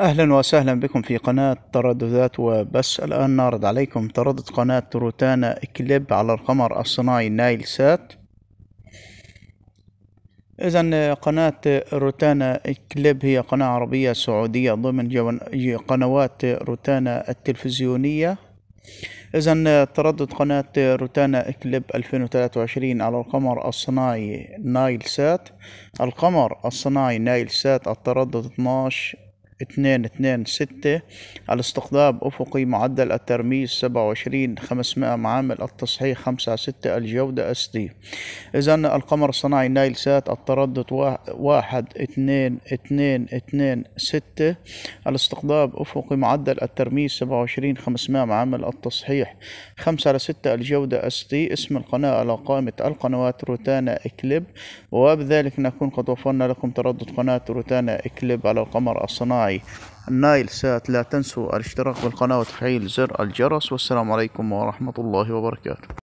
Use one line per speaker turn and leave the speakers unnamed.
أهلا وسهلا بكم في قناة ترددات وبس الآن نعرض عليكم تردد قناة روتانا كليب على القمر الصناعي نايل سات إذا قناة روتانا كليب هي قناة عربية سعودية ضمن قنوات روتانا التلفزيونية إذا تردد قناة روتانا كليب 2023 على القمر الصناعي نايل سات القمر الصناعي نايل سات التردد 12 اثنين اثنين ستة الاستقطاب أفقي معدل الترميز سبعة وعشرين خمسمائة معامل التصحيح خمسة ستة الجودة اس دي إذا القمر الصناعي نايل سات التردد واحد اتنين اتنين اتنين ستة الاستقطاب أفقي معدل الترميز سبعة وعشرين خمسمائة معامل التصحيح خمسة على ستة الجودة اس دي اسم القناة على قائمة القنوات روتانا اكليب وبذلك نكون قد وفرنا لكم تردد قناة روتانا اكليب على القمر الصناعي معي النايل سات لا تنسوا الاشتراك بالقناة وتفعيل زر الجرس والسلام عليكم ورحمة الله وبركاته